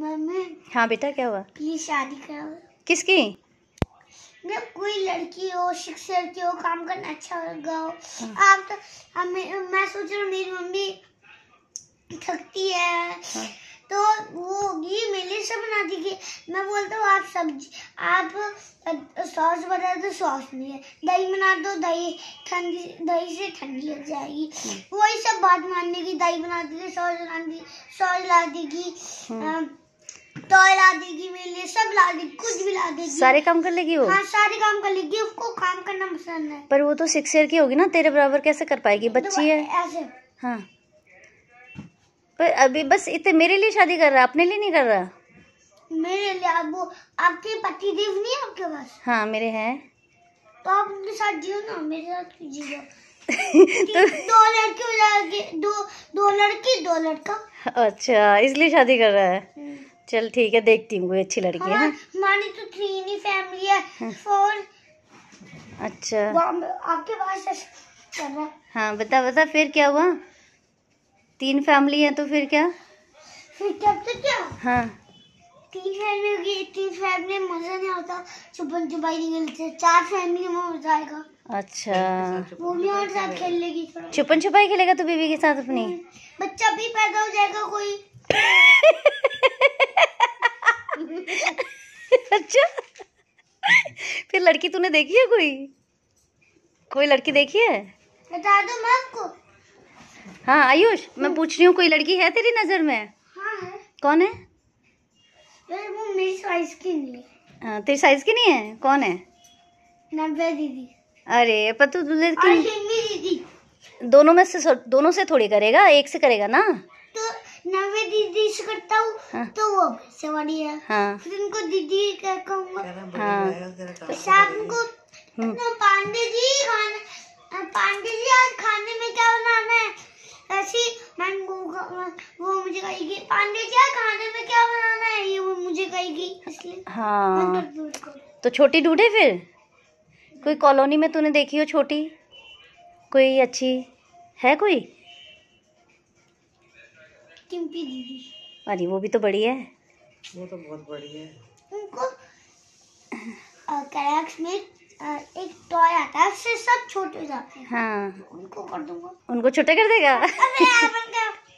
Mummy हाँ बेटा क्या हुआ ये शादी कराओ किसकी मैं कोई लड़की हो शिक्षक की हो काम करना अच्छा होगा हो हाँ। आप तो हमें मैं सोच रहा हूँ मेरी मम्मी थकती है हाँ। तो वो घी मेरे से बना बनाती मैं बोलता हूँ आप सब्जी आप सॉस बना दो सॉस नहीं है दही बना दो दही ठंडी दही से ठंडी लग जाएगी हाँ। वही सब बात मानने की दही बना थी सॉस बना बनाती सॉस ला देगी टॉय ला देगी मेरे लिए सब ला देगी कुछ भी ला देगी सारे काम कर लेगी वो हाँ सारे काम कर लेगी उसको काम करना पसंद है पर वो तो सिक्स ईयर की होगी ना तेरे बराबर कैसे कर पाएगी तो बच्ची है ऐसे हाँ पर अभी बस इतने मेरे लिए शादी कर रहा अपने लिए नहीं कर रहा मेरे लिए अब वो आपके पति देव नहीं है आपके पास हाँ मेरे हैं तो आप उनके साथ जियो ना मेरे साथ जियो तो दो लड़के दो दो लड़की दो लड़का अच्छा इसलिए शादी कर रहा है चल ठीक है देखती हूँ कोई अच्छी लड़की है हमारी हाँ, हाँ। तो थ्री ही फैमिली है हाँ। फोर अच्छा आपके पास हाँ बता बता फिर क्या हुआ तीन फैमिली है तो फिर क्या फिर तब तो क्या हाँ तीन फैमिली होगी तीन फैमिली में मज़ा नहीं आता सुबह छुपाई निकलते चार फैमिली में मज़ा आएगा अच्छा वो भी और साथ खेल लेगी छुपन छुपाई खेलेगा तो बीबी के साथ अपनी बच्चा भी पैदा हो जाएगा कोई अच्छा फिर लड़की तूने देखी है कोई कोई लड़की देखी है बता दो को हाँ आयुष मैं पूछ रही हूँ कोई लड़की है तेरी नजर में हाँ, है। कौन है वो मेरी साइज की नहीं हाँ, तेरी साइज की नहीं है कौन है अरे पर तू तुझे दीदी दोनों में से दोनों से थोड़ी करेगा एक से करेगा ना नवे दीदी से करता हूँ हाँ। तो वो से बड़ी है हाँ। फिर उनको दीदी कह कहूँगा हाँ। शाम को हम्म। पांडे जी खाना पांडे जी आज खाने में क्या बनाना है ऐसी मैम वो मुझे कहेगी पांडे जी आज खाने में क्या बनाना है ये वो मुझे कहेगी इसलिए हाँ तो छोटी ढूंढे फिर कोई कॉलोनी में तूने देखी हो छोटी कोई अच्छी है कोई टिम्पी दीदी अरे वो भी तो बड़ी है वो तो बहुत बड़ी है उनको कैक्स में एक टॉय आता है उससे सब छोटे जाते हैं हाँ उनको कर दूंगा उनको छोटे कर देगा अबे